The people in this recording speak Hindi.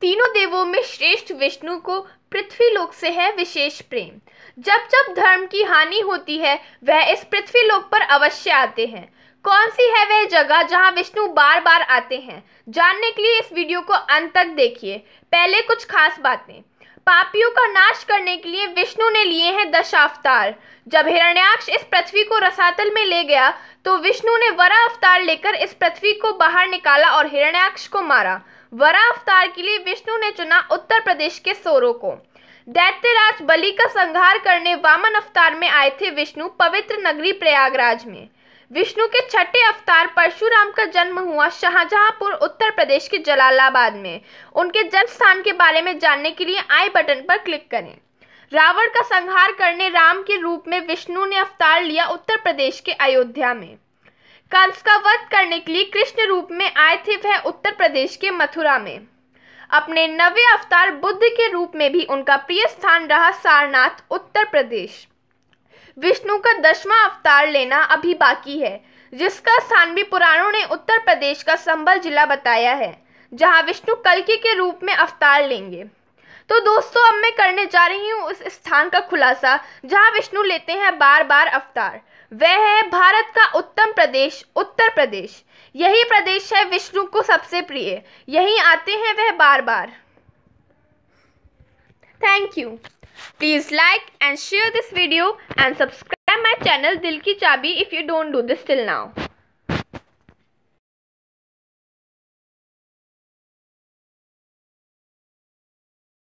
तीनों देवों में श्रेष्ठ विष्णु को पृथ्वी लोक से है विशेष प्रेम जब जब धर्म की हानि होती है वह इस पृथ्वी लोक पर अवश्य आते हैं कौन सी है वह जगह जहां विष्णु बार बार आते हैं जानने के लिए इस वीडियो को अंत तक देखिए पहले कुछ खास बातें पापियों का नाश करने के लिए विष्णु ने लिए हैं दशावतार जब हिरण्याक्ष इस पृथ्वी को रसातल में ले गया तो विष्णु ने वरा अवतार लेकर इस पृथ्वी को बाहर निकाला और हिरण्याक्ष को मारा वरा अवतार के लिए विष्णु ने चुना उत्तर प्रदेश के सोरो को दैत्यराज बलि का संहार करने वामन अवतार में आए थे विष्णु पवित्र नगरी प्रयागराज में विष्णु के छठे अवतार परशुराम का जन्म हुआ शाहजहांपुर उत्तर प्रदेश के जलालाबाद में उनके जन्म स्थान के बारे में जानने के लिए आई बटन पर क्लिक करें रावण का संहार करने राम के रूप में विष्णु ने अवतार लिया उत्तर प्रदेश के अयोध्या में कंस का वध करने के लिए कृष्ण रूप में आए थे वह उत्तर प्रदेश के मथुरा में अपने नवे अवतार बुद्ध के रूप में भी उनका प्रिय स्थान रहा सारनाथ उत्तर प्रदेश विष्णु का दसवां अवतार लेना अभी बाकी है जिसका स्थान भी पुराणों ने उत्तर प्रदेश का संबल जिला बताया है जहां विष्णु कलकी के रूप में अवतार लेंगे तो दोस्तों अब मैं करने जा रही हूँ उस स्थान का खुलासा जहाँ विष्णु लेते हैं बार बार अवतार वह है भारत का उत्तम प्रदेश उत्तर प्रदेश यही प्रदेश है विष्णु को सबसे प्रिय यही आते हैं वह बार बार thank you please like and share this video and subscribe my channel दिल की चाबी if you don't do this till now